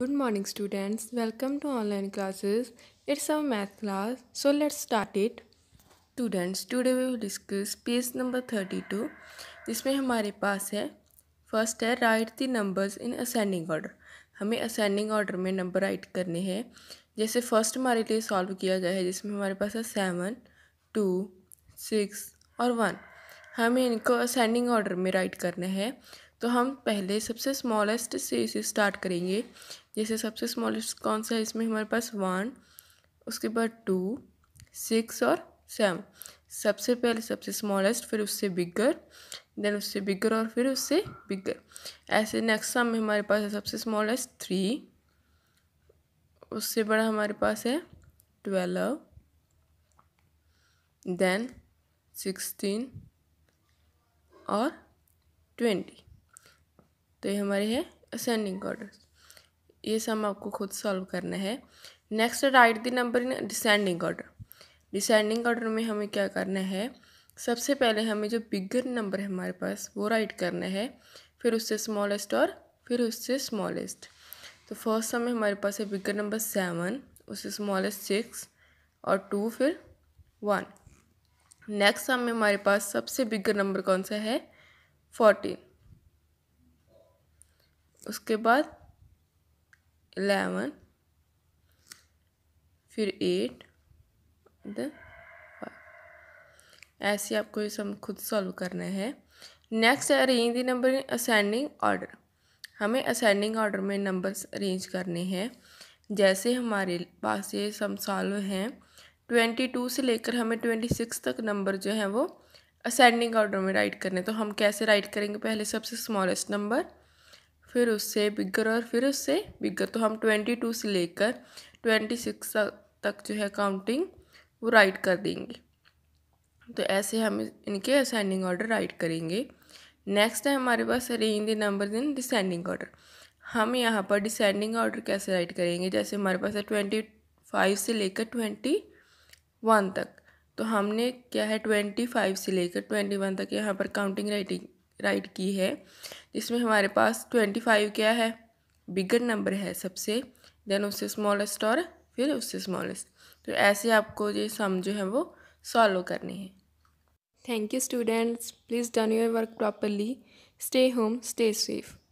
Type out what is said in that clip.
Good morning students welcome to online classes. It's our math class so let's start students Students, today we discuss page number thirty two जिसमें हमारे पास है first है write the numbers in ascending order हमें ascending order में number write करने हैं जैसे फर्स्ट हमारे लिए सॉल्व किया गया है जिसमें हमारे पास है सेवन टू सिक्स और वन हमें इनको असेंडिंग ऑर्डर में राइट करना है तो हम पहले सबसे स्मॉलेस्ट से इसे स्टार्ट करेंगे जैसे सबसे स्मॉलेस्ट कौन सा है इसमें हमारे पास वन उसके बाद टू सिक्स और सेवन सबसे पहले सबसे स्मॉलेस्ट फिर उससे बिगर देन उससे बिगर और फिर उससे बिगर ऐसे नेक्स्ट सम में हमारे पास है सबसे स्मॉलेस्ट थ्री उससे बड़ा हमारे पास है ट्वेल्व देन सिक्सटीन और ट्वेंटी तो ये हमारे है असेंडिंग ऑर्डर ये सब आपको खुद सॉल्व करना है next write the number in descending order descending order में हमें क्या करना है सबसे पहले हमें जो बिगर नंबर है हमारे पास वो राइट करना है फिर उससे स्मॉलेस्ट और फिर उससे स्मॉलेस्ट तो फर्स्ट समय हमारे पास है बिगर नंबर सेवन उससे स्मॉलेस्ट सिक्स और टू फिर वन नेक्स्ट सम में हमारे पास सबसे बिगर नंबर कौन सा है फोर्टीन उसके बाद एलेवन फिर एट देन फाइव ऐसे आपको ये सब खुद सॉल्व करना है नेक्स्ट है arrange the number in ascending order हमें असेंडिंग ऑर्डर में नंबर्स अरेंज करने हैं जैसे हमारे पास ये सम सॉल्व हैं ट्वेंटी टू से लेकर हमें ट्वेंटी सिक्स तक नंबर जो है वो असेंडिंग ऑर्डर में राइट करने तो हम कैसे राइट करेंगे पहले सबसे स्मॉलेस्ट नंबर फिर उससे बिगर और फिर उससे बिगर तो हम ट्वेंटी टू से लेकर ट्वेंटी सिक्स तक जो है काउंटिंग वो राइट कर देंगे तो ऐसे हम इनके असेंडिंग ऑर्डर राइट करेंगे नेक्स्ट है हमारे पास arrange the number in descending order हम यहाँ पर डिसेंडिंग ऑर्डर कैसे राइट करेंगे जैसे हमारे पास है ट्वेंटी फाइव से लेकर ट्वेंटी वन तक तो हमने क्या है ट्वेंटी फाइव से लेकर ट्वेंटी वन तक यहाँ पर काउंटिंग राइटिंग राइट की है जिसमें हमारे पास ट्वेंटी फाइव क्या है बिगर नंबर है सबसे देन उससे स्मॉलेस्ट और फिर उससे स्मॉलेस्ट तो ऐसे आपको ये सम जो है वो सॉल्व करने हैं thank you students please done your work properly stay home stay safe